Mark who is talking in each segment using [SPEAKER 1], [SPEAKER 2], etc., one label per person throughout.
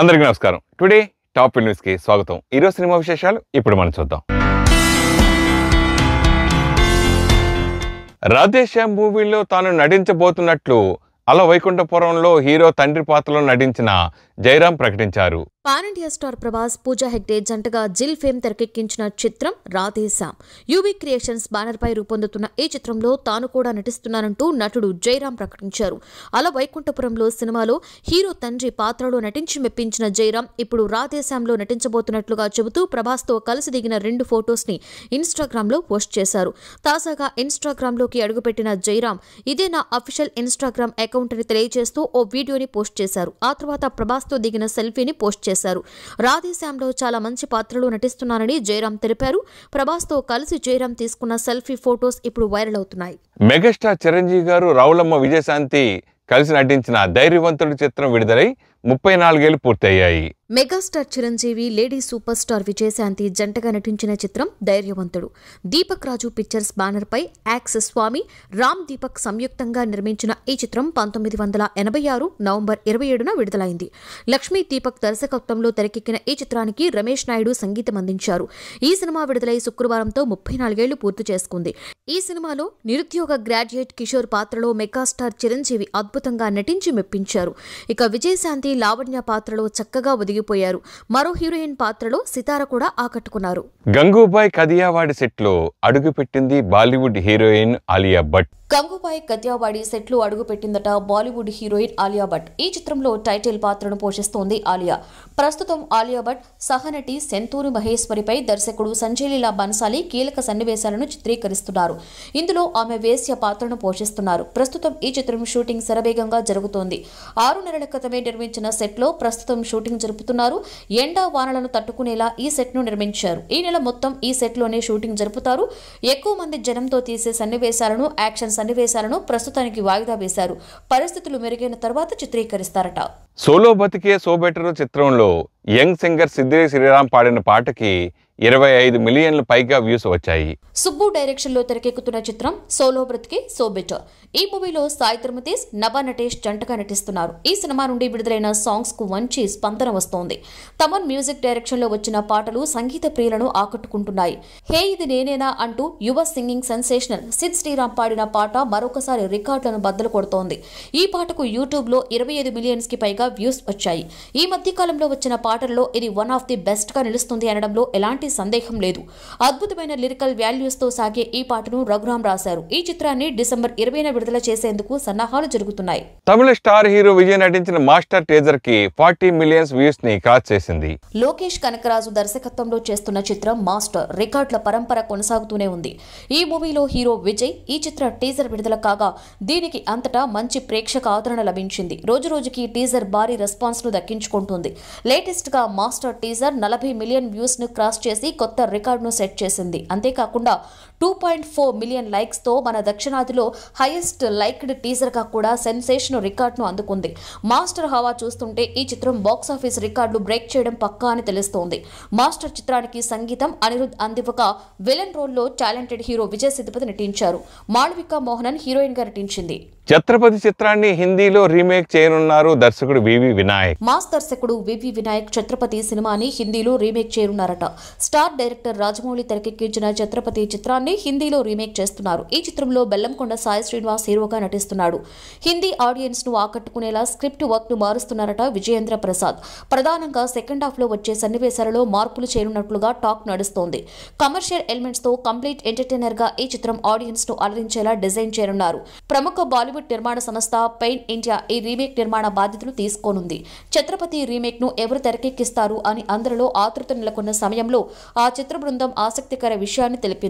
[SPEAKER 1] అందరికీ నమస్కారం today top news కి స్వాగతం ఈరోజు సినిమా విశేషాలు ఇప్పుడు మనం చూద్దాం రాధేశ్యామ్ మూవీలో తాను నటించబోతున్నట్లు అల వైకుంఠపురంలో హీరో తండ్రి పాత్రలో నటించిన జయరాం ప్రకటించారు
[SPEAKER 2] pan India star Prabhas Pooja Hegde జంటగా జిల్ ఫేమ్ తెరకెక్కించిన చిత్రం రాధేశాం యూబీ క్రియేషన్స్ బ్యానర్ పై రూపొందుతున్న ఈ చిత్రంలో తాను కూడా నటిస్తున్నానంటూ నటుడు జయరాం ప్రకటించారు అలా వైకుంఠపురంలో సినిమాలో హీరో తండ్రి పాత్రలో నటించి మెప్పించిన జయరాం ఇప్పుడు రాధేశాంలో నటించబోతున్నట్లుగా చెబుతూ ప్రభాస్తో కలిసి దిగిన రెండు ఫొటోస్ని ఇన్స్టాగ్రామ్లో పోస్ట్ చేశారు తాజాగా ఇన్స్టాగ్రామ్లోకి అడుగుపెట్టిన జయరాం ఇదే నా అఫీషియల్ ఇన్స్టాగ్రామ్ అకౌంట్ అని తెలియజేస్తూ ఓ వీడియోని పోస్ట్ చేశారు ఆ తర్వాత ప్రభాస్ తో దిగిన సెల్ఫీని పోస్ట్ చేశారు రాధేశ్యామ్లో చాలా మంచి పాత్రలు నటిస్తున్నానని జయరాం తెలిపారు ప్రభాస్ తో కలిసి జయరాం తీసుకున్న సెల్ఫీ ఫోటోస్ ఇప్పుడు వైరల్ అవుతున్నాయి
[SPEAKER 1] మెగాస్టార్ చిరంజీవి గారు రావులమ్మ విజయశాంతి కలిసి నటించిన ధైర్యవంతుడు చిత్రం విడుదలై ముప్పై నాలుగేళ్లు పూర్తయ్యాయి
[SPEAKER 2] megastar Chiranjeevi lady super star Vijayashanti జంటగా నటించిన చిత్రం ధైర్యవంతుడు దీపక్ రాజు పిక్చర్స్ బ్యానర్ పై యాక్స్ స్వామి రామ్ దీపక్ సంయుక్తంగా నిర్మించిన ఈ చిత్రం పంతొమ్మిది వందల ఎనభై ఆరు నవంబర్ ఇరవై ఏడున విడుదలైంది లక్ష్మీ దీపక్ దర్శకత్వంలో తెరకెక్కిన ఈ చిత్రానికి రమేష్ నాయుడు సంగీతం అందించారు ఈ సినిమా విడుదలై శుక్రవారంతో ముప్పై నాలుగేళ్లు పూర్తి చేసుకుంది ఈ సినిమాలో నిరుద్యోగ గ్రాడ్యుయేట్ కిషోర్ పాత్రలో మెగాస్టార్ చిరంజీవి అద్భుతంగా నటించి మెప్పించారు ఇక విజయశాంతి శ్రీదేవి లావణ్య పాత్రలో చక్కగా ఒదిగిపోయారు మరో హీరోయిన్ పాత్రలో సితార కూడా ఆకట్టుకున్నారు
[SPEAKER 1] గంగూబాయ్ కదియావాడి అడుగు అడుగుపెట్టింది బాలీవుడ్ హీరోయిన్ ఆలియా భట్
[SPEAKER 2] గంగూబాయ్ గద్యావాడి సెట్లు అడుగుపెట్టిందట బాలీవుడ్ హీరోయిన్ ఆలియా భట్ ఈ చిత్రంలో టైటిల్ పాత్రను పోషిస్తోంది ఆలియా ప్రస్తుతం ఆలియా భట్ సహనటి సెంతూరి మహేశ్వరిపై దర్శకుడు సంజయ్ లీలా బన్సాలి కీలక సన్నివేశాలను చిత్రీకరిస్తున్నారు ఇందులో ఆమె వేశ్య పాత్రను పోషిస్తున్నారు ప్రస్తుతం ఈ చిత్రం షూటింగ్ శరవేగంగా జరుగుతోంది ఆరు నెలల క్రితమే నిర్మించిన సెట్లో ప్రస్తుతం షూటింగ్ జరుపుతున్నారు ఎండా వానలను తట్టుకునేలా ఈ సెట్ను నిర్మించారు ఈ నెల మొత్తం ఈ సెట్లోనే షూటింగ్ జరుపుతారు ఎక్కువ మంది జనంతో తీసే సన్నివేశాలను యాక్షన్ సన్నివేశాలను ప్రస్తుతానికి వాయిదా వేశారు పరిస్థితులు మెరుగైన తర్వాత చిత్రీకరిస్తారట
[SPEAKER 1] సోలో బతికే సో బెటర్ చిత్రంలో యంగ్ సింగర్ సిద్ధి శ్రీరామ్ పాడిన పాటకి ఇరవై ఐదు మిలియన్ల పైగా వ్యూస్ వచ్చాయి
[SPEAKER 2] సుబ్బు డైరెక్షన్ లో తెరకెక్కుతున్న చిత్రం సోలో బ్రతికి సోబెటర్ ఈ మూవీలో సాయి తిరుమతీష్ నభా నటేష్ జంటగా నటిస్తున్నారు ఈ సినిమా నుండి విడుదలైన సాంగ్స్ కు మంచి స్పందన వస్తోంది తమన్ మ్యూజిక్ డైరెక్షన్ లో వచ్చిన పాటలు సంగీత ప్రియులను ఆకట్టుకుంటున్నాయి హే ఇది నేనేనా అంటూ యువ సింగింగ్ సెన్సేషనల్ సిద్ శ్రీరామ్ పాడిన పాట మరొకసారి రికార్డులను బద్దలు కొడుతోంది ఈ పాటకు యూట్యూబ్ లో ఇరవై ఐదు మిలియన్స్ కి పైగా పైగా వ్యూస్ వచ్చాయి ఈ మధ్య కాలంలో వచ్చిన పాటల్లో ఇది వన్ ఆఫ్ ది బెస్ట్ గా నిలుస్తుంది అనడంలో ఎలాంటి సందేహం లేదు అద్భుతమైన లిరికల్ తో సాగే ఈ పాటను రఘురాం రాశారు ఈ చిత్రాన్ని డిసెంబర్ ఇరవై విడుదల చేసేందుకు సన్నాహాలు జరుగుతున్నాయి
[SPEAKER 1] తమిళ స్టార్ హీరో విజయ్ నటించిన మాస్టర్ టేజర్ కి ఫార్టీ మిలియన్స్ వ్యూస్ ని క్రాస్ చేసింది
[SPEAKER 2] లోకేష్ కనకరాజు దర్శకత్వంలో చేస్తున్న చిత్రం మాస్టర్ రికార్డుల పరంపర కొనసాగుతూనే ఉంది ఈ మూవీలో హీరో విజయ్ ఈ చిత్ర టీజర్ విడుదల కాగా దీనికి అంతటా మంచి ప్రేక్షక ఆదరణ లభించింది రోజు రోజుకి టీజర్ భారీ రెస్పాన్స్ ను దక్కించుకుంటుంది లేటెస్ట్ గా మాస్టర్ టీజర్ నలభై మిలియన్ వ్యూస్ ను క్రాస్ చేసి కొత్త ను సెట్ చేసింది అంతేకాకుండా టూ పాయింట్ ఫోర్ మిలియన్ లైక్స్తో మన దక్షిణాదిలో హైయెస్ట్ లైక్డ్ టీజర్గా కూడా సెన్సేషన్ రికార్డును అందుకుంది మాస్టర్ హవా చూస్తుంటే ఈ చిత్రం బాక్సాఫీస్ రికార్డులు బ్రేక్ చేయడం పక్కా అని తెలుస్తోంది మాస్టర్ చిత్రానికి సంగీతం అనిరుద్ అందివక విలన్ రోల్లో టాలెంటెడ్ హీరో విజయ్ సేతుపతి నటించారు మాళవిక మోహనన్ హీరోయిన్ గా నటించింది
[SPEAKER 1] ఛత్రపతి చిత్రాన్ని హిందీలో రీమేక్ చేయనున్నారు దర్శకుడు వివి వినాయక్
[SPEAKER 2] మాస్ దర్శకుడు వివి వినాయక్ ఛత్రపతి సినిమాని హిందీలో రీమేక్ చేయనున్నారట స్టార్ డైరెక్టర్ రాజమౌళి తెరకెక్కించిన ఛత్రపతి చిత్రాన్ని చిత్రాన్ని హిందీలో రీమేక్ చేస్తున్నారు ఈ చిత్రంలో బెల్లంకొండ సాయి శ్రీనివాస్ హీరోగా నటిస్తున్నాడు హిందీ ఆడియన్స్ ను ఆకట్టుకునేలా స్క్రిప్ట్ వర్క్ ను మారుస్తున్నారట విజయేంద్ర ప్రసాద్ ప్రధానంగా సెకండ్ హాఫ్ లో వచ్చే సన్నివేశాలలో మార్పులు చేరున్నట్లుగా టాక్ నడుస్తోంది కమర్షియల్ ఎలిమెంట్స్ తో కంప్లీట్ ఎంటర్టైనర్ గా ఈ చిత్రం ఆడియన్స్ ను అలరించేలా డిజైన్ చేయనున్నారు ప్రముఖ బాలీవుడ్ నిర్మాణ సంస్థ పెయిన్ ఇండియా ఈ రీమేక్ నిర్మాణ బాధ్యతలు తీసుకోనుంది ఛత్రపతి రీమేక్ ను ఎవరు తెరకెక్కిస్తారు అని అందరిలో ఆతృత నెలకొన్న సమయంలో ఆ చిత్ర బృందం ఆసక్తికర విషయాన్ని తెలిపింది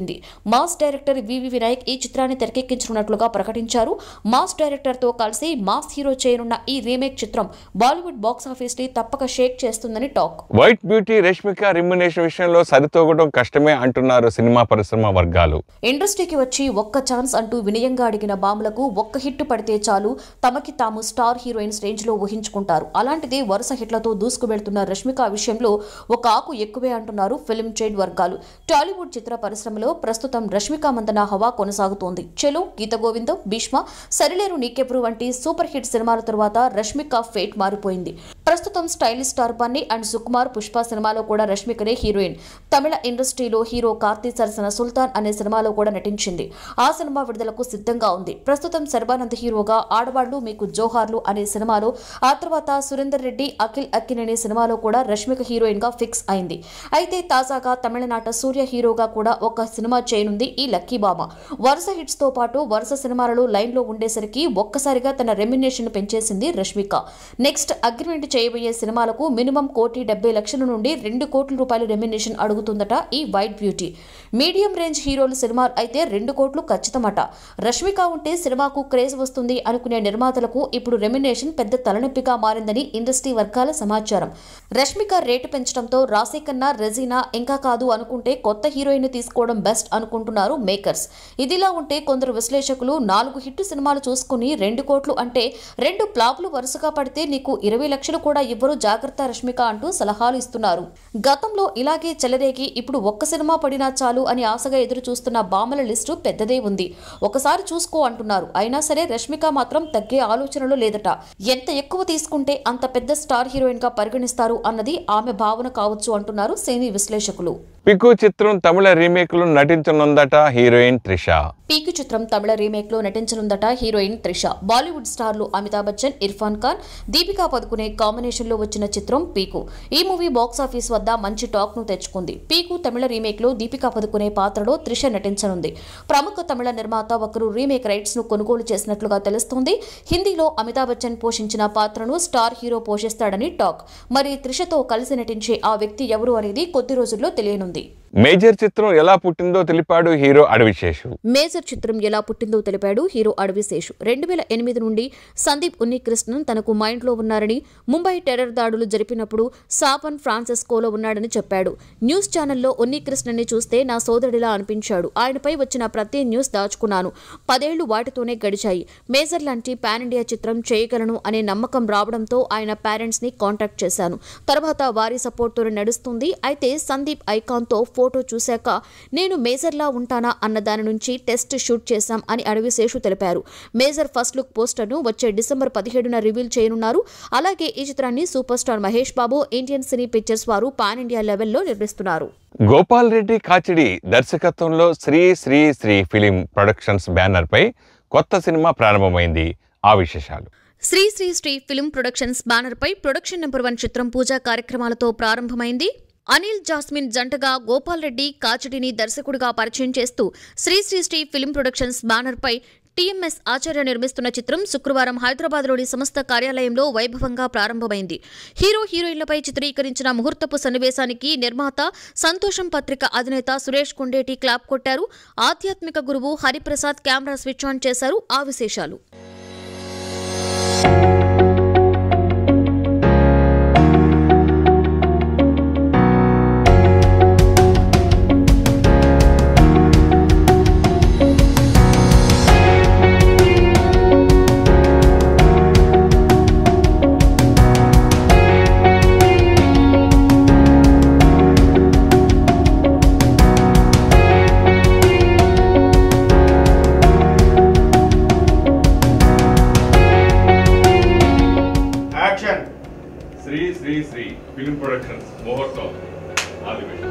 [SPEAKER 2] మాస్ డైరెక్టర్ వివి వినాయక్ ఈ చిత్రాన్ని తెరకెక్కించనున్నట్లుగా ప్రకటించారు మాస్ డైరెక్టర్ తో కలిసి మాస్ హీరో చేయనున్న ఈ రీమేక్ చిత్రం బాలీవుడ్ బాక్స్ ఆఫీస్ ని తప్పక షేక్ చేస్తుందని talk
[SPEAKER 1] white beauty Rashmika remuneration విషయంలో సరితూగడం కష్టమే అంటున్నారు సినిమా పరిశ్రమ వర్గాలు
[SPEAKER 2] ఇండస్ట్రీకి వచ్చి ఒక్క ఛాన్స్ అంటూ వినయంగా అడిగిన బాములకు ఒక్క హిట్ పడితే చాలు తమకి తాము స్టార్ హీరోయిన్స్ రేంజ్ లో ఊహించుకుంటారు అలాంటిదే వరుస హిట్లతో దూసుకు వెళ్తున్న రష్మిక విషయంలో ఒక ఆకు ఎక్కువే అంటున్నారు ఫిల్మ్ ట్రేడ్ వర్గాలు టాలీవుడ్ చిత్ర పరిశ్రమలో ప్రస్తుతం ప్రస్తుతం రష్మిక మందన హవా కొనసాగుతోంది చెలు గీత గోవిందం భీష్మ సరిలేరు నీకెప్పుడు వంటి సూపర్ హిట్ సినిమాల తరువాత రష్మిక ఫేట్ మారిపోయింది ప్రస్తుతం stylish star Bunny and Sukumar Pushpa సినిమాలో కూడా రష్మికనే హీరోయిన్ తమిళ ఇండస్ట్రీలో హీరో కార్తి సరసన సుల్తాన్ అనే సినిమాలో కూడా నటించింది ఆ సినిమా విడుదలకు సిద్ధంగా ఉంది ప్రస్తుతం శర్బానంద్ హీరోగా ఆడవాళ్లు మీకు జోహార్లు అనే సినిమాలో ఆ తర్వాత సురేందర్ రెడ్డి అఖిల్ అఖిల్ అనే సినిమాలో కూడా రష్మిక హీరోయిన్ గా ఫిక్స్ అయింది అయితే తాజాగా తమిళనాట సూర్య హీరోగా కూడా ఒక సినిమా చేయను ఉంది ఈ లక్కీ బామ వరుస తో పాటు వరుస సినిమాలలో లైన్ లో ఉండేసరికి ఒక్కసారిగా తన రెమ్యునేషన్ పెంచేసింది రష్మిక నెక్స్ట్ అగ్రిమెంట్ చేయబోయే సినిమాలకు మినిమం కోటి డెబ్బై లక్షల నుండి రెండు కోట్ల రూపాయల రెమ్యునేషన్ అడుగుతుందట ఈ వైట్ బ్యూటీ మీడియం రేంజ్ హీరోలు సినిమా అయితే రెండు కోట్లు ఖచ్చితమట రష్మిక ఉంటే సినిమాకు క్రేజ్ వస్తుంది అనుకునే నిర్మాతలకు ఇప్పుడు రెమ్యునేషన్ పెద్ద తలనొప్పిగా మారిందని ఇండస్ట్రీ వర్గాల సమాచారం రష్మిక రేటు పెంచడంతో రాశి కన్నా రెజీనా ఇంకా కాదు అనుకుంటే కొత్త హీరోయిన్ తీసుకోవడం బెస్ట్ అనుకు అనుకుంటున్నారు మేకర్స్ ఇదిలా ఉంటే కొందరు విశ్లేషకులు నాలుగు హిట్ సినిమాలు చూసుకుని రెండు కోట్లు అంటే రెండు ప్లాపులు వరుసగా పడితే నీకు ఇరవై లక్షలు కూడా ఇవ్వరు జాగ్రత్త రష్మిక అంటూ సలహాలు ఇస్తున్నారు గతంలో ఇలాగే చెలరేగి ఇప్పుడు ఒక్క సినిమా పడినా చాలు అని ఆశగా ఎదురు చూస్తున్న బామల లిస్టు పెద్దదే ఉంది ఒకసారి చూసుకో అంటున్నారు అయినా సరే రష్మిక మాత్రం తగ్గే ఆలోచనలు లేదట ఎంత ఎక్కువ తీసుకుంటే అంత పెద్ద స్టార్ హీరోయిన్ గా పరిగణిస్తారు అన్నది ఆమె భావన కావచ్చు అంటున్నారు సినీ విశ్లేషకులు
[SPEAKER 1] పికు చిత్రం తమిళ రీమేక్ లో నటించనుందట హీరోయిన్ త్రిష
[SPEAKER 2] పీకు చిత్రం తమిళ రీమేక్ లో నటించనుందట హీరోయిన్ త్రిష బాలీవుడ్ స్టార్లు అమితాబ్ బచ్చన్ ఇర్ఫాన్ ఖాన్ దీపికా పదుకునే కాంబినేషన్ లో వచ్చిన చిత్రం పీకు ఈ మూవీ బాక్స్ ఆఫీస్ వద్ద మంచి టాక్ ను తెచ్చుకుంది పీకు తమిళ రీమేక్ లో దీపికా పదుకునే పాత్రలో త్రిష నటించనుంది ప్రముఖ తమిళ నిర్మాత ఒకరు రీమేక్ రైట్స్ ను కొనుగోలు చేసినట్లుగా తెలుస్తోంది హిందీలో అమితాబ్ బచ్చన్ పోషించిన పాత్రను స్టార్ హీరో పోషిస్తాడని టాక్ మరి త్రిషతో కలిసి నటించే ఆ వ్యక్తి ఎవరు అనేది కొద్ది రోజుల్లో తెలియనుంది ఉంది
[SPEAKER 1] మేజర్ చిత్రం ఎలా పుట్టిందో తెలిపాడు హీరో శేషు
[SPEAKER 2] మేజర్ చిత్రం ఎలా పుట్టిందో తెలిపాడు హీరో అడవి శేషు రెండు వేల ఎనిమిది నుండి సందీప్ ఉన్నికృష్ణన్ తనకు మైండ్లో ఉన్నారని ముంబై టెర్రర్ దాడులు జరిపినప్పుడు సాపన్ ఫ్రాన్సెస్కోలో ఉన్నాడని చెప్పాడు న్యూస్ ఛానల్లో ఉన్నికృష్ణన్ని చూస్తే నా సోదరుడిలా అనిపించాడు ఆయనపై వచ్చిన ప్రతి న్యూస్ దాచుకున్నాను పదేళ్లు వాటితోనే గడిచాయి మేజర్ లాంటి పాన్ ఇండియా చిత్రం చేయగలను అనే నమ్మకం రావడంతో ఆయన పేరెంట్స్ ని కాంటాక్ట్ చేశాను తర్వాత వారి సపోర్ట్ తోనే నడుస్తుంది అయితే సందీప్ ఐకాన్ తో ఫోటో చూశాక నేను మేజర్లా ఉంటానా అన్న దాని నుంచి టెస్ట్ షూట్ చేశాం అని అడవి శేషు తెలిపారు మేజర్ ఫస్ట్ లుక్ పోస్టర్ను వచ్చే డిసెంబర్ పదిహేడున రివీల్ చేయనున్నారు అలాగే ఈ చిత్రాన్ని super star Mahesh Babu Indian cine pictures వారు పాన్ ఇండియా లెవెల్లో నిర్మిస్తున్నారు
[SPEAKER 1] గోపాల్ రెడ్డి కాచిడి దర్శకత్వంలో శ్రీ శ్రీ శ్రీ ఫిలిం ప్రొడక్షన్స్ బ్యానర్పై కొత్త సినిమా ప్రారంభమైంది ఆ విశేషాలు
[SPEAKER 2] Sri Sri Sri film productions banner పై ప్రొడక్షన్ నెంబర్ వన్ చిత్రం పూజా కార్యక్రమాలతో ప్రారంభమైంది అనిల్ జాస్మిన్ జంటగా గోపాల్ రెడ్డి కాచడిని దర్శకుడిగా పరిచయం చేస్తూ శ్రీశ్రీ శ్రీ ఫిలిం ప్రొడక్షన్స్ బ్యానర్పై టీఎంఎస్ ఆచార్య నిర్మిస్తున్న చిత్రం శుక్రవారం హైదరాబాద్లోని సంస్థ కార్యాలయంలో వైభవంగా ప్రారంభమైంది హీరో హీరోయిన్లపై చిత్రీకరించిన ముహూర్తపు సన్నివేశానికి నిర్మాత సంతోషం పత్రిక అధినేత సురేష్ కొండేటి క్లాప్ కొట్టారు ఆధ్యాత్మిక గురువు హరిప్రసాద్ కెమెరా స్విచ్ ఆన్ చేశారు ఆ విశేషాలు
[SPEAKER 3] శ్రీ ఫిలిం ప్రొడక్షన్స్ ముహూర్తం ఆదివేశం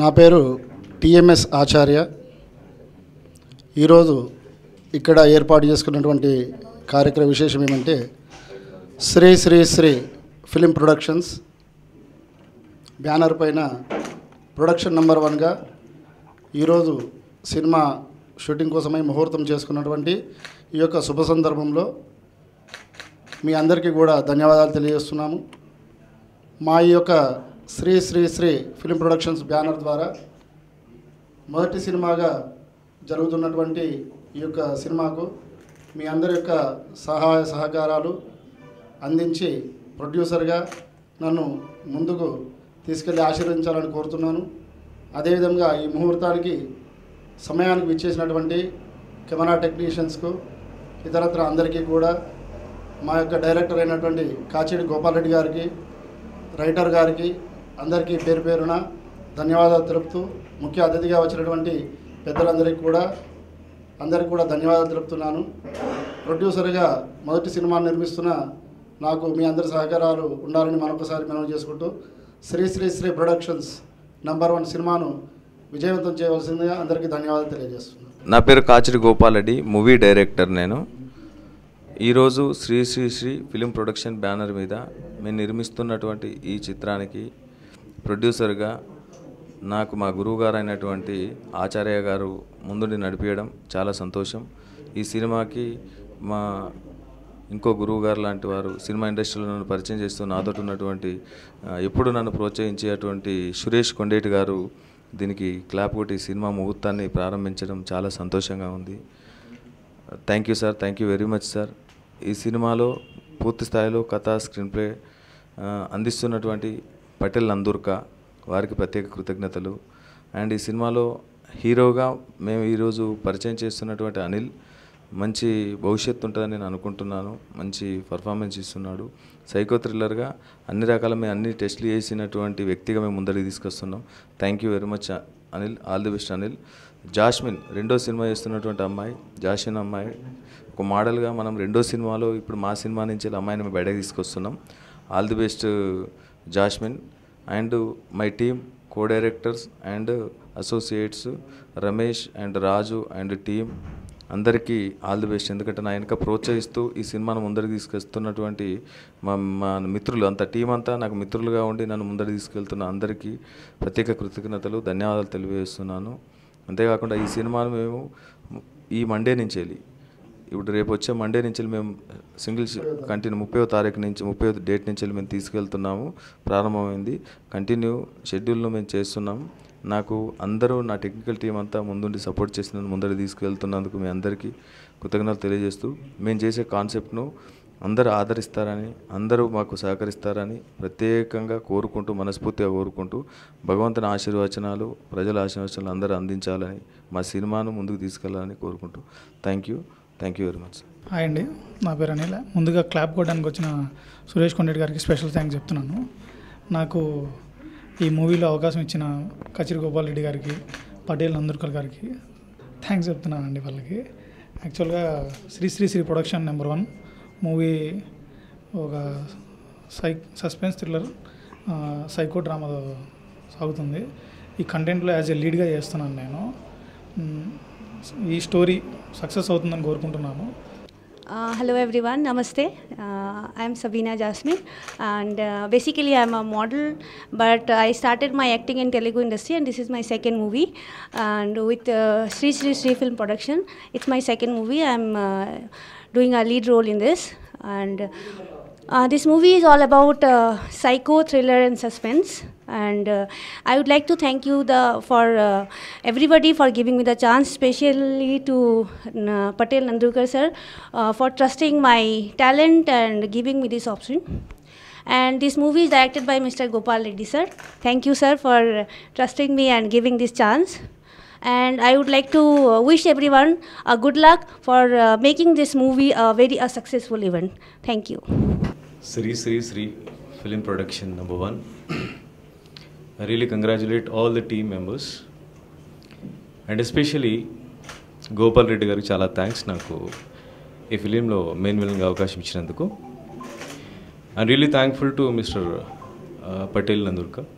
[SPEAKER 3] నా పేరు టిఎంఎస్ ఆచార్య ఈరోజు ఇక్కడ ఏర్పాటు చేసుకున్నటువంటి కార్యక్రమ విశేషం ఏమంటే Sri Sri Sri film productions banner పైన ప్రొడక్షన్ నెంబర్ వన్గా ఈరోజు సినిమా షూటింగ్ కోసమై ముహూర్తం చేసుకున్నటువంటి ఈ యొక్క శుభ సందర్భంలో మీ అందరికీ కూడా ధన్యవాదాలు తెలియజేస్తున్నాము మా ఈ యొక్క Sri Sri Sri film productions banner ద్వారా మొదటి సినిమాగా జరుగుతున్నటువంటి ఈ యొక్క సినిమాకు మీ అందరి యొక్క సహాయ సహకారాలు అందించి ప్రొడ్యూసర్గా నన్ను ముందుకు తీసుకెళ్ళి ఆశీర్వదించాలని కోరుతున్నాను అదేవిధంగా ఈ ముహూర్తానికి సమయానికి విచ్చేసినటువంటి కెమెరా టెక్నీషియన్స్కు ఇతరత్ర అందరికీ కూడా మా యొక్క డైరెక్టర్ అయినటువంటి కాచిడి గోపాలరెడ్డి గారికి రైటర్ గారికి అందరికీ పేరు పేరున ధన్యవాదాలు తెలుపుతూ ముఖ్య అతిథిగా వచ్చినటువంటి పెద్దలందరికీ కూడా అందరికీ కూడా ధన్యవాదాలు తెలుపుతున్నాను ప్రొడ్యూసర్గా మొదటి సినిమా నిర్మిస్తున్న నాకు మీ అందరి సహకారాలు ఉండాలని మరొకసారి మనం చేసుకుంటూ Sri Sri Sri productions number one సినిమాను విజయవంతం చేయవలసిందిగా అందరికీ ధన్యవాదాలు తెలియజేస్తున్నాను
[SPEAKER 4] నా పేరు కాచిరి గోపాలరెడ్డి మూవీ డైరెక్టర్ నేను ఈరోజు Sri Sri Sri film production banner మీద మేము నిర్మిస్తున్నటువంటి ఈ చిత్రానికి ప్రొడ్యూసర్గా నాకు మా గురువుగారు అయినటువంటి ఆచార్య గారు ముందుండి నడిపించడం చాలా సంతోషం ఈ సినిమాకి మా ఇంకో గురువు గారు లాంటి వారు సినిమా ఇండస్ట్రీలో నన్ను పరిచయం చేస్తూ నాతో ఉన్నటువంటి ఎప్పుడు నన్ను ప్రోత్సహించేటువంటి సురేష్ కొండేటి గారు దీనికి క్లాప్ కొట్టి సినిమా ముహూర్తాన్ని ప్రారంభించడం చాలా సంతోషంగా ఉంది thank you sir thank you very much sir ఈ సినిమాలో పూర్తి స్థాయిలో కథ స్క్రీన్ ప్లే అందిస్తున్నటువంటి పటేల్ నందూర్కా వారికి ప్రత్యేక కృతజ్ఞతలు అండ్ ఈ సినిమాలో హీరోగా మేము ఈరోజు పరిచయం చేస్తున్నటువంటి అనిల్ మంచి భవిష్యత్తు ఉంటుందని నేను అనుకుంటున్నాను మంచి పర్ఫార్మెన్స్ ఇస్తున్నాడు సైకో థ్రిల్లర్గా అన్ని రకాల మేము అన్ని టెస్ట్లు చేసినటువంటి వ్యక్తిగా మేము ముందరికి తీసుకొస్తున్నాం thank you very much Anil all the best Anil Jasmine రెండో సినిమా చేస్తున్నటువంటి అమ్మాయి జాస్మిన్ అమ్మాయి ఒక మోడల్గా మనం రెండో సినిమాలో ఇప్పుడు మా సినిమా నుంచి అమ్మాయిని బయటకు తీసుకొస్తున్నాం all the best Jasmine and my team co directors and associates Ramesh and Raju and team అందరికీ ఆల్ ది బెస్ట్ ఎందుకంటే నా వెనక ప్రోత్సహిస్తూ ఈ సినిమాను ముందరికి తీసుకొస్తున్నటువంటి మా మా మిత్రులు అంత టీం అంతా నాకు మిత్రులుగా ఉండి నన్ను ముందరకు తీసుకెళ్తున్న అందరికీ ప్రత్యేక కృతజ్ఞతలు ధన్యవాదాలు తెలియజేస్తున్నాను అంతేకాకుండా ఈ సినిమాను మేము ఈ మండే నుంచి వెళ్ళి ఇప్పుడు రేపు వచ్చే మండే నుంచి మేము సింగిల్ కంటిన్యూ ముప్పై తారీఖు నుంచి ముప్పై డేట్ నుంచి మేము తీసుకెళ్తున్నాము ప్రారంభమైంది కంటిన్యూ షెడ్యూల్ను మేము చేస్తున్నాము నాకు అందరూ నా టెక్నికల్ టీం అంతా ముందుండి సపోర్ట్ చేసిన ముందర తీసుకెళ్తున్నందుకు మీ అందరికీ కృతజ్ఞతలు తెలియజేస్తూ మేము చేసే కాన్సెప్ట్ను అందరూ ఆదరిస్తారని అందరూ మాకు సహకరిస్తారని ప్రత్యేకంగా కోరుకుంటూ మనస్ఫూర్తిగా కోరుకుంటూ భగవంతుని ఆశీర్వచనాలు ప్రజల ఆశీర్వచనాలు అందరూ అందించాలని మా సినిమాను ముందుకు తీసుకెళ్లాలని కోరుకుంటూ thank you thank you very much
[SPEAKER 3] hi అండి నా పేరు అనిల్ ముందుగా క్లాప్ కొట్టడానికి వచ్చిన సురేష్ కొండెడ్డి గారికి స్పెషల్ థ్యాంక్స్ చెప్తున్నాను నాకు ఈ మూవీలో అవకాశం ఇచ్చిన కచిరి గోపాల్ రెడ్డి గారికి పటేల్ నందుర్కర్ గారికి థ్యాంక్స్ చెప్తున్నానండి వాళ్ళకి యాక్చువల్గా Sri Sri Sri production number one movie ఒక సై సస్పెన్స్ థ్రిల్లర్ సైకో డ్రామా సాగుతుంది ఈ కంటెంట్లో యాజ్ ఎ లీడ్గా చేస్తున్నాను నేను ఈ స్టోరీ సక్సెస్ అవుతుందని కోరుకుంటున్నాము
[SPEAKER 1] hello everyone namaste I'm Sabina Jasmine and basically I'm a model but I
[SPEAKER 2] started my acting in Telugu industry and this is my second movie and with Sri Sri Sri film production it's my second movie I'm doing a lead role in this and this movie is all about psycho thriller and suspense and uh, i would like to thank you the for uh, everybody for giving me the chance especially to uh, patel nandurkar sir uh, for trusting my talent and giving me this option and this movie is directed by mr gopal reddy sir thank you sir for trusting me and giving this chance and i would like to uh, wish everyone a good luck for uh, making this movie a very a successful event thank you
[SPEAKER 4] Sri Sri Sri film production number 1 I really congratulate all the team members and especially Gopal Reddy గారికి చాలా thanks నాకు ఈ ఫిలింలో main విలన్గా అవకాశం ఇచ్చినందుకు I really thankful to mister Patel Nandurkar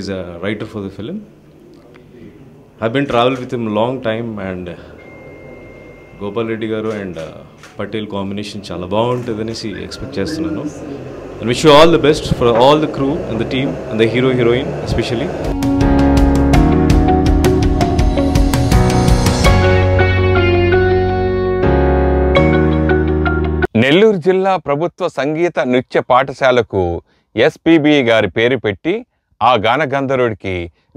[SPEAKER 4] is a writer for the film I been travel with him long time and Gopal Reddy గారు and Patel combination చాలా బాగుంటుందనేసి ఎక్స్పెక్ట్ చేస్తున్నాను And wish you all the best for all the crew and the team and the hero heroine
[SPEAKER 1] especially. Nellore జిల్లా ప్రభుత్వ సంగీత నృత్య పాఠశాలకు SPB గారి పేరు పెట్టి ఆ గాన గానగంధర్వుడికి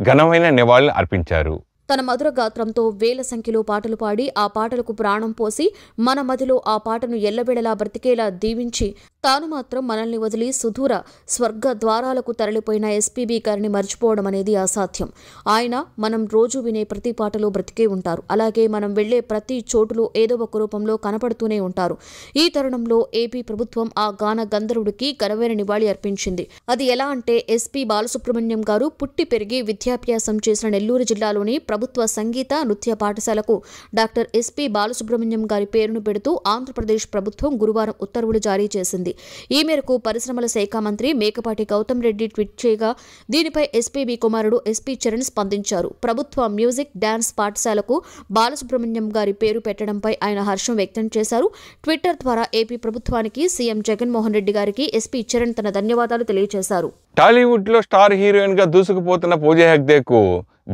[SPEAKER 1] ఘనమైన నివాళులు అర్పించారు
[SPEAKER 2] తన మధుర గాత్రంతో వేల సంఖ్యలో పాటలు పాడి ఆ పాటలకు ప్రాణం పోసి మన మదిలో ఆ పాటను ఎల్లబెడలా బ్రతికేలా దీవించి తాను మాత్రం మనల్ని వదిలి సుదూర స్వర్గ ద్వారాలకు తరలిపోయిన ఎస్పీబీ గారిని మర్చిపోవడం అనేది అసాధ్యం ఆయన మనం రోజు వినే ప్రతి పాటలో బ్రతికే ఉంటారు అలాగే మనం వెళ్లే ప్రతి చోటులో ఏదో ఒక రూపంలో కనపడుతూనే ఉంటారు ఈ తరుణంలో ఏపీ ప్రభుత్వం ఆ గాన గంధర్వుడికి ఘనమైన నివాళి అర్పించింది అది ఎలా అంటే ఎస్పీ బాలసుబ్రహ్మణ్యం గారు పుట్టి పెరిగి విద్యాభ్యాసం చేసిన నెల్లూరు జిల్లాలోని ప్రభుత్వ సంగీత నృత్య పాఠశాలకు డాక్టర్ ఎస్పీ బాలసుబ్రహ్మణ్యం గారి పేరును పెడుతూ ఆంధ్రప్రదేశ్ ప్రభుత్వం గురువారం ఉత్తర్వులు జారీ చేసింది చేసింది ఈ మేరకు పరిశ్రమల శాఖ మంత్రి మేకపాటి గౌతమ్ రెడ్డి ట్వీట్ చేయగా దీనిపై ఎస్పీబీ కుమారుడు ఎస్పీ చరణ్ స్పందించారు ప్రభుత్వ మ్యూజిక్ డాన్స్ పాఠశాలకు బాలసుబ్రహ్మణ్యం గారి పేరు పెట్టడంపై ఆయన హర్షం వ్యక్తం చేశారు ట్విట్టర్ ద్వారా ఏపీ ప్రభుత్వానికి సీఎం జగన్మోహన్ రెడ్డి గారికి ఎస్పీ చరణ్ తన ధన్యవాదాలు తెలియజేశారు
[SPEAKER 1] టాలీవుడ్ లో స్టార్ హీరోయిన్ గా దూసుకుపోతున్న పూజా హెగ్దేకు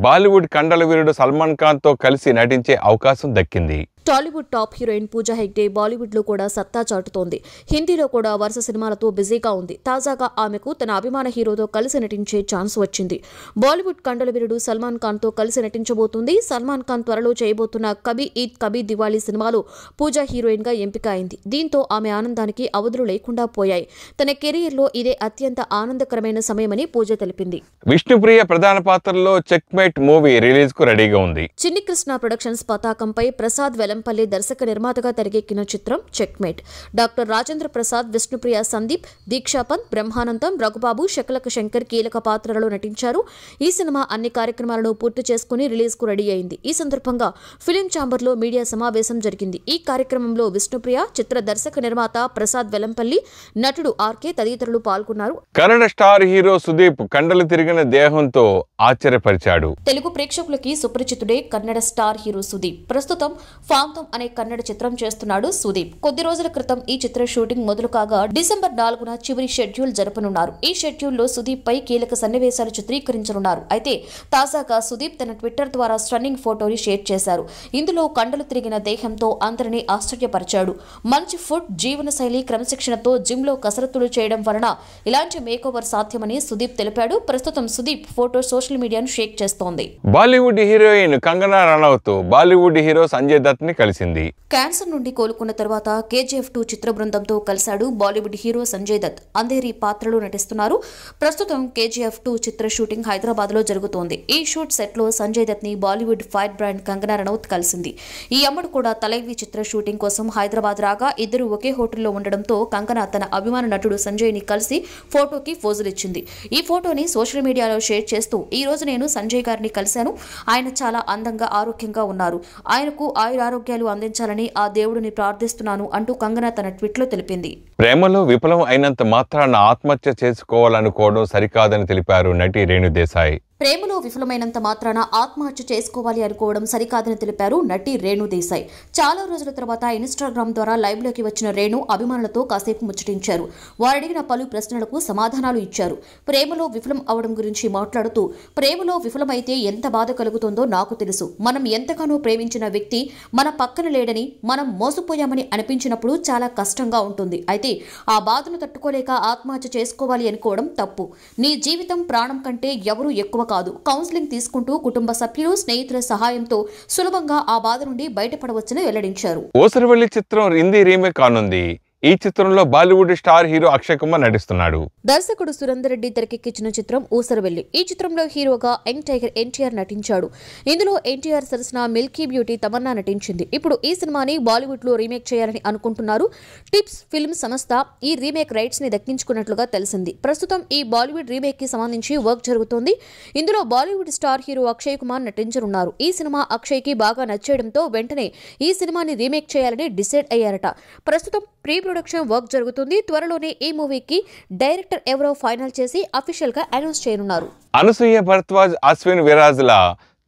[SPEAKER 1] బాలీవుడ్ కండల వీరుడు సల్మాన్ ఖాన్ తో కలిసి నటించే అవకాశం దక్కింది
[SPEAKER 2] టాలీవుడ్ టాప్ హీరోయిన్ పూజా హెగ్డే బాలీవుడ్లో కూడా సత్తా చాటుతోంది హిందీలో కూడా వరుస సినిమాలతో బిజీగా ఉంది తాజాగా ఆమెకు తన అభిమాన హీరోతో కలిసి నటించే ఛాన్స్ వచ్చింది బాలీవుడ్ కండల వీరుడు సల్మాన్ తో కలిసి నటించబోతుంది సల్మాన్ ఖాన్ త్వరలో చేయబోతున్న కబీ ఈద్ కబీ దివాళీ సినిమాలో పూజా హీరోయిన్ గా ఎంపిక అయింది దీంతో ఆమె ఆనందానికి అవధులు లేకుండా పోయాయి తన లో ఇదే అత్యంత ఆనందకరమైన సమయమని పూజ తెలిపింది
[SPEAKER 1] విష్ణుప్రియ ప్రధాన పాత్రలో చెక్మే అల్టిమేట్ మూవీ రిలీజ్ కు రెడీగా ఉంది
[SPEAKER 2] చిన్ని కృష్ణ ప్రొడక్షన్స్ పతాకంపై ప్రసాద్ వెలంపల్లి దర్శక నిర్మాతగా తెరకెక్కిన చిత్రం చెక్మేట్ డాక్టర్ రాజేంద్ర ప్రసాద్ విష్ణుప్రియ సందీప్ దీక్షాపంత్ బ్రహ్మానందం రఘుబాబు శకలక శంకర్ కీలక పాత్రలో నటించారు ఈ సినిమా అన్ని కార్యక్రమాలను పూర్తి చేసుకుని రిలీజ్ కు రెడీ అయింది ఈ సందర్భంగా ఫిలిం ఛాంబర్ లో మీడియా సమావేశం జరిగింది ఈ కార్యక్రమంలో విష్ణుప్రియ చిత్ర దర్శక నిర్మాత ప్రసాద్ వెలంపల్లి నటుడు ఆర్కే తదితరులు పాల్గొన్నారు
[SPEAKER 1] కన్నడ స్టార్ హీరో సుదీప్ కండలు తిరిగిన దేహంతో ఆశ్చర్యపరిచాడు
[SPEAKER 2] తెలుగు ప్రేక్షకులకి సుపరిచితుడే కన్నడ స్టార్ హీరో సుదీప్ ప్రస్తుతం ఫాంతం అనే కన్నడ చిత్రం చేస్తున్నాడు సుదీప్ కొద్ది రోజుల క్రితం ఈ చిత్ర షూటింగ్ మొదలు కాగా డిసెంబర్ నాలుగున చివరి షెడ్యూల్ జరపనున్నారు ఈ షెడ్యూల్ లో సుదీప్ పై కీలక సన్నివేశాలు చిత్రీకరించనున్నారు అయితే తాజాగా సుదీప్ తన ట్విట్టర్ ద్వారా స్టన్నింగ్ ఫోటోని షేర్ చేశారు ఇందులో కండలు తిరిగిన దేహంతో అందరినీ ఆశ్చర్యపరిచాడు మంచి ఫుడ్ జీవన శైలి క్రమశిక్షణతో జిమ్ లో కసరత్తులు చేయడం వలన ఇలాంటి మేకోవర్ సాధ్యమని సుదీప్ తెలిపాడు ప్రస్తుతం సుదీప్ ఫోటో సోషల్ మీడియాను షేక్ చేస్తారు చేస్తోంది
[SPEAKER 1] బాలీవుడ్ హీరోయిన్ కంగనా రనౌత్ బాలీవుడ్ హీరో సంజయ్ దత్ ని కలిసింది
[SPEAKER 2] క్యాన్సర్ నుండి కోలుకున్న తర్వాత కేజీఎఫ్ టూ చిత్ర బృందంతో కలిశాడు బాలీవుడ్ హీరో సంజయ్ దత్ అందేరి పాత్రలో నటిస్తున్నారు ప్రస్తుతం కేజీఎఫ్ టూ చిత్ర షూటింగ్ హైదరాబాద్ లో జరుగుతోంది ఈ షూట్ సెట్ లో సంజయ్ దత్ ని బాలీవుడ్ ఫైర్ బ్రాండ్ కంగనా రనౌత్ కలిసింది ఈ అమ్మడు కూడా తలైవి చిత్ర షూటింగ్ కోసం హైదరాబాద్ రాగా ఇద్దరు ఒకే హోటల్లో ఉండడంతో కంగనా తన అభిమాన నటుడు సంజయ్ ని కలిసి ఫోటోకి ఫోజులిచ్చింది ఈ ఫోటోని సోషల్ మీడియాలో షేర్ చేస్తూ ఈ రోజు నేను సంజయ్ గారిని కలిశాను ఆయన చాలా అందంగా ఆరోగ్యంగా ఉన్నారు ఆయనకు ఆరోగ్యాలు అందించాలని ఆ దేవుడిని ప్రార్థిస్తున్నాను అంటూ కంగనా తన ట్వీట్ లో తెలిపింది
[SPEAKER 1] ప్రేమలో విఫలం అయినంత మాత్రాన ఆత్మహత్య చేసుకోవాలనుకోవడం సరికాదని తెలిపారు నటి రేణుదేశాయ్
[SPEAKER 2] ప్రేమలో విఫలమైనంత మాత్రాన ఆత్మహత్య చేసుకోవాలి అనుకోవడం సరికాదని తెలిపారు నటి రేణు దేశాయ్ చాలా రోజుల తర్వాత ఇన్స్టాగ్రామ్ ద్వారా లైవ్లోకి వచ్చిన రేణు అభిమానులతో కాసేపు ముచ్చటించారు వారడిగిన పలు ప్రశ్నలకు సమాధానాలు ఇచ్చారు ప్రేమలో విఫలం అవడం గురించి మాట్లాడుతూ ప్రేమలో విఫలమైతే ఎంత బాధ కలుగుతుందో నాకు తెలుసు మనం ఎంతగానో ప్రేమించిన వ్యక్తి మన పక్కన లేడని మనం మోసపోయామని అనిపించినప్పుడు చాలా కష్టంగా ఉంటుంది అయితే ఆ బాధను తట్టుకోలేక ఆత్మహత్య చేసుకోవాలి అనుకోవడం తప్పు నీ జీవితం ప్రాణం కంటే ఎవరూ ఎక్కువ కాదు కౌన్సిలింగ్ తీసుకుంటూ కుటుంబ సభ్యులు స్నేహితుల సహాయంతో సులభంగా ఆ బాధ నుండి బయటపడవచ్చని వెల్లడించారు
[SPEAKER 1] ఓసరివెల్లి చిత్రం హిందీ రీమేక్ కానుంది ఈ చిత్రంలో బాలీవుడ్ స్టార్ హీరో అక్షయ్ కుమార్ నటిస్తున్నాడు
[SPEAKER 2] దర్శకుడు సురేందర్ రెడ్డి తెరకెక్కించిన చిత్రం ఊసరవెల్లి ఈ చిత్రంలో హీరోగా యంగ్ టైగర్ ఎన్టీఆర్ నటించాడు ఇందులో ఎన్టీఆర్ సరసన మిల్కీ బ్యూటీ తమన్నా నటించింది ఇప్పుడు ఈ సినిమాని బాలీవుడ్ లో రీమేక్ చేయాలని అనుకుంటున్నారు టిప్స్ ఫిల్మ్ సంస్థ ఈ రీమేక్ రైట్స్ ని దక్కించుకున్నట్లుగా తెలిసింది ప్రస్తుతం ఈ బాలీవుడ్ రీమేక్ కి సంబంధించి వర్క్ జరుగుతోంది ఇందులో బాలీవుడ్ స్టార్ హీరో అక్షయ్ కుమార్ నటించనున్నారు ఈ సినిమా అక్షయ్ కి బాగా నచ్చేయడంతో వెంటనే ఈ సినిమాని రీమేక్ చేయాలని డిసైడ్ అయ్యారట ప్రస్తుతం ప్రీ ప్రొడక్షన్ వర్క్ జరుగుతుంది త్వరలోనే ఈ మూవీకి డైరెక్టర్ ఎవరో ఫైనల్ చేసి అఫీషియల్ గా అనౌన్స్ చేయనున్నారు
[SPEAKER 1] అనసూయ భరద్వాజ్ అశ్విన్ విరాజ్ల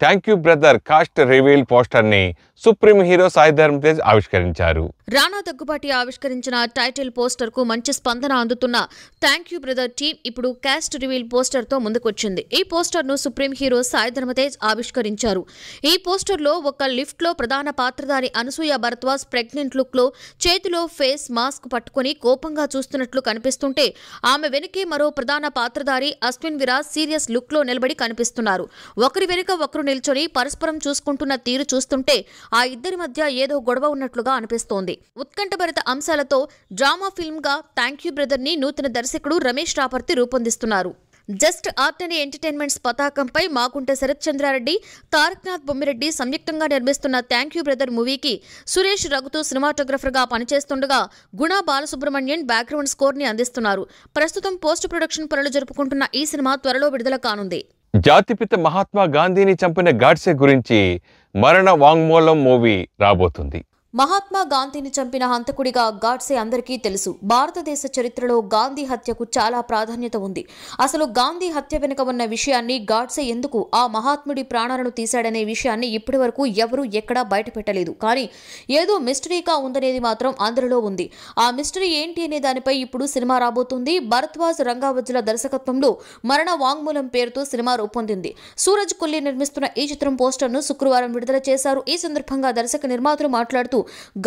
[SPEAKER 1] thank you brother cast reveal poster ని సుప్రీం హీరో సాయి ధర్మ్ తేజ్ ఆవిష్కరించారు
[SPEAKER 2] రానా దగ్గుబాటి ఆవిష్కరించిన టైటిల్ పోస్టర్ కు మంచి స్పందన అందుతున్న థ్యాంక్ యూ బ్రదర్ టీమ్ ఇప్పుడు క్యాస్ట్ రివీల్ పోస్టర్ తో ముందుకొచ్చింది ఈ పోస్టర్ ను సుప్రీం హీరో సాయి ధర్మ తేజ్ ఆవిష్కరించారు ఈ పోస్టర్ లో ఒక లిఫ్ట్ లో ప్రధాన పాత్రధారి అనసూయ భరద్వాజ్ ప్రెగ్నెంట్ లుక్ లో చేతిలో ఫేస్ మాస్క్ పట్టుకుని కోపంగా చూస్తున్నట్లు కనిపిస్తుంటే ఆమె వెనుకే మరో ప్రధాన పాత్రధారి అశ్విన్ విరాజ్ సీరియస్ లుక్ లో నిలబడి కనిపిస్తున్నారు ఒకరి వెనుక ఒకరు నిల్చొని పరస్పరం చూసుకుంటున్న తీరు చూస్తుంటే ఆ ఇద్దరి మధ్య ఏదో గొడవ ఉన్నట్లుగా అనిపిస్తోంది ఉత్కంఠభరిత అంశాలతో డ్రామా ఫిల్మ్గా థ్యాంక్ యూ బ్రదర్ని నూతన దర్శకుడు రమేష్ రాపర్తి రూపొందిస్తున్నారు జస్ట్ ఆర్ట్ అండ్ ఎంటర్టైన్మెంట్స్ పతాకంపై మాకుంట శరత్ చంద్రారెడ్డి తారక్నాథ్ బొమ్మిరెడ్డి సంయుక్తంగా నిర్మిస్తున్న థ్యాంక్ యూ బ్రదర్ మూవీకి సురేష్ రఘుతో సినిమాటోగ్రఫర్గా పనిచేస్తుండగా గుణ బాలసుబ్రహ్మణ్యన్ బ్యాక్గ్రౌండ్ స్కోర్ని అందిస్తున్నారు ప్రస్తుతం పోస్ట్ ప్రొడక్షన్ పనులు జరుపుకుంటున్న ఈ సినిమా త్వరలో విడుదల కానుంది
[SPEAKER 1] జాతిపిత మహాత్మా గాంధీని చంపిన గాడ్సే గురించి మరణ వాంగ్మూలం మూవీ రాబోతుంది
[SPEAKER 2] మహాత్మా గాంధీని చంపిన హంతకుడిగా గాడ్సే అందరికీ తెలుసు భారతదేశ చరిత్రలో గాంధీ హత్యకు చాలా ప్రాధాన్యత ఉంది అసలు గాంధీ హత్య వెనుక ఉన్న విషయాన్ని గాడ్సే ఎందుకు ఆ మహాత్ముడి ప్రాణాలను తీశాడనే విషయాన్ని ఇప్పటి వరకు ఎవరూ ఎక్కడా బయటపెట్టలేదు కానీ ఏదో మిస్టరీగా ఉందనేది మాత్రం అందరిలో ఉంది ఆ మిస్టరీ ఏంటి అనే దానిపై ఇప్పుడు సినిమా రాబోతుంది భరద్వాజ్ రంగావజ్జుల దర్శకత్వంలో మరణ వాంగ్మూలం పేరుతో సినిమా రూపొందింది సూరజ్ కొల్లి నిర్మిస్తున్న ఈ చిత్రం పోస్టర్ను శుక్రవారం విడుదల చేశారు ఈ సందర్భంగా దర్శక నిర్మాతలు మాట్లాడుతూ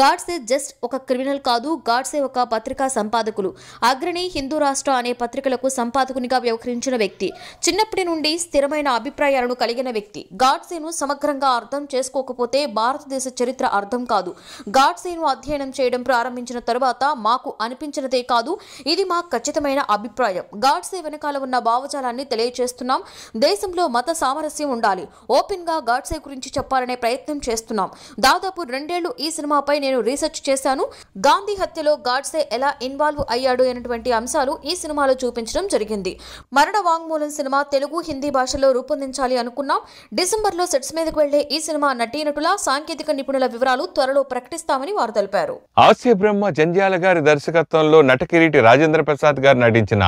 [SPEAKER 2] గాడ్సే జస్ట్ ఒక క్రిమినల్ కాదు గాడ్సే ఒక పత్రికా సంపాదకులు అగ్రణి హిందూ రాష్ట్ర అనే పత్రికలకు సంపాదకునిగా వ్యవహరించిన వ్యక్తి చిన్నప్పటి నుండి స్థిరమైన అభిప్రాయాలను కలిగిన వ్యక్తి గాడ్సేను సమగ్రంగా అర్థం చేసుకోకపోతే భారతదేశ చరిత్ర అర్థం కాదు గాడ్సేను అధ్యయనం చేయడం ప్రారంభించిన తరువాత మాకు అనిపించినదే కాదు ఇది మా ఖచ్చితమైన అభిప్రాయం గాడ్సే వెనకాల ఉన్న భావజాలాన్ని తెలియజేస్తున్నాం దేశంలో మత సామరస్యం ఉండాలి ఓపెన్ గా గాడ్సే గురించి చెప్పాలనే ప్రయత్నం చేస్తున్నాం దాదాపు రెండేళ్లు ఈ సినిమా సినిమాపై నేను రీసెర్చ్ చేశాను గాంధీ హత్యలో గాడ్సే ఎలా ఇన్వాల్వ్ అయ్యాడు అనేటువంటి అంశాలు ఈ సినిమాలో చూపించడం జరిగింది మరణ వాంగ్మూలం సినిమా తెలుగు హిందీ భాషలో రూపొందించాలి అనుకున్నాం డిసెంబర్లో సెట్స్ మీదకు వెళ్లే ఈ సినిమా నటీనటుల సాంకేతిక నిపుణుల వివరాలు త్వరలో ప్రకటిస్తామని వారు తెలిపారు
[SPEAKER 1] ఆస్య బ్రహ్మ జంధ్యాల గారి దర్శకత్వంలో నటకిరీటి రాజేంద్ర ప్రసాద్ గారు నటించిన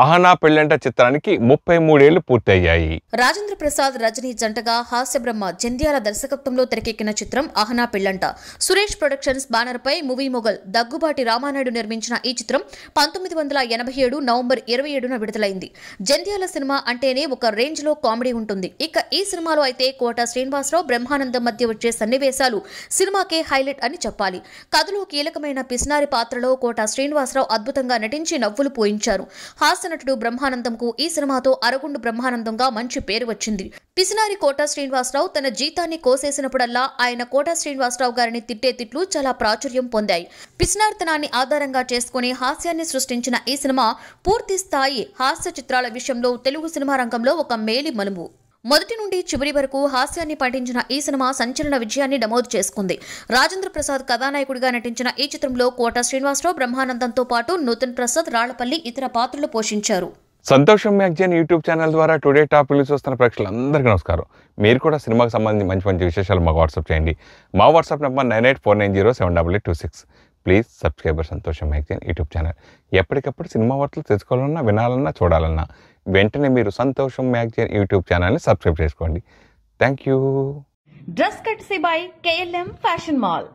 [SPEAKER 1] అహనా పెళ్ళంట చిత్రానికి ముప్పై మూడేళ్లు పూర్తయ్యాయి
[SPEAKER 2] రాజేంద్ర ప్రసాద్ రజనీ జంటగా హాస్యబ్రహ్మ జంధ్యాల దర్శకత్వంలో తెరకెక్కిన చిత్రం అహనా పెళ్ళంట సురేష్ ప్రొడక్షన్స్ బ్యానర్ పై మూవీ మొగల్ దగ్గుబాటి రామానాయుడు నిర్మించిన ఈ చిత్రం పంతొమ్మిది వందల ఎనభై ఏడు నవంబర్ ఇరవై ఏడున విడుదలైంది జంధ్యాల సినిమా అంటేనే ఒక రేంజ్ లో కామెడీ ఉంటుంది ఇక ఈ సినిమాలో అయితే కోట శ్రీనివాసరావు బ్రహ్మానందం మధ్య వచ్చే సన్నివేశాలు సినిమాకే హైలైట్ అని చెప్పాలి కథలో కీలకమైన పిసినారి పాత్రలో కోట శ్రీనివాసరావు అద్భుతంగా నటించి నవ్వులు పోయించారు హాస్య నటుడు బ్రహ్మానందంకు ఈ సినిమాతో అరగుండు బ్రహ్మానందంగా మంచి పేరు వచ్చింది పిసినారి కోటా శ్రీనివాసరావు తన జీతాన్ని కోసేసినప్పుడల్లా ఆయన కోటా శ్రీనివాసరావు గారిని తిట్టే తిట్లు చాలా ప్రాచుర్యం పొందాయి పిసినారితనాన్ని ఆధారంగా చేసుకుని హాస్యాన్ని సృష్టించిన ఈ సినిమా పూర్తి స్థాయి హాస్య చిత్రాల విషయంలో తెలుగు సినిమా రంగంలో ఒక మేలి మలుము మొదటి నుండి చివరి వరకు హాస్యాన్ని పాటించిన ఈ సినిమా సంచలన విజయాన్ని నమోదు చేసుకుంది రాజేంద్ర ప్రసాద్ కథానాయకుడిగా నటించిన ఈ చిత్రంలో కోట శ్రీనివాసరావు బ్రహ్మానందంతో పాటు నూతన్ ప్రసాద్ రాళ్లపల్లి ఇతర పాత్రలు పోషించారు
[SPEAKER 1] సంతోషం మ్యాగజైన్ యూట్యూబ్ ఛానల్ ద్వారా టుడే టాపిక్లు చూస్తున్న ప్రేక్షకులందరికీ నమస్కారం మీరు కూడా సినిమాకి సంబంధించి మంచి మంచి విశేషాలు మాకు వాట్సాప్ చేయండి మా WhatsApp number nine eight four nine zero seven double eight two six please subscriber Santosham magazine YouTube channel ఎప్పటికప్పుడు సినిమా వార్తలు తెలుసుకోవాలన్నా వినాలన్నా చూడాలన్నా వెంటనే మీరు సంతోషం మ్యాగజైన్ యూట్యూబ్ ఛానల్ని సబ్స్క్రైబ్ చేసుకోండి thank you
[SPEAKER 2] dress cut by KLM fashion mall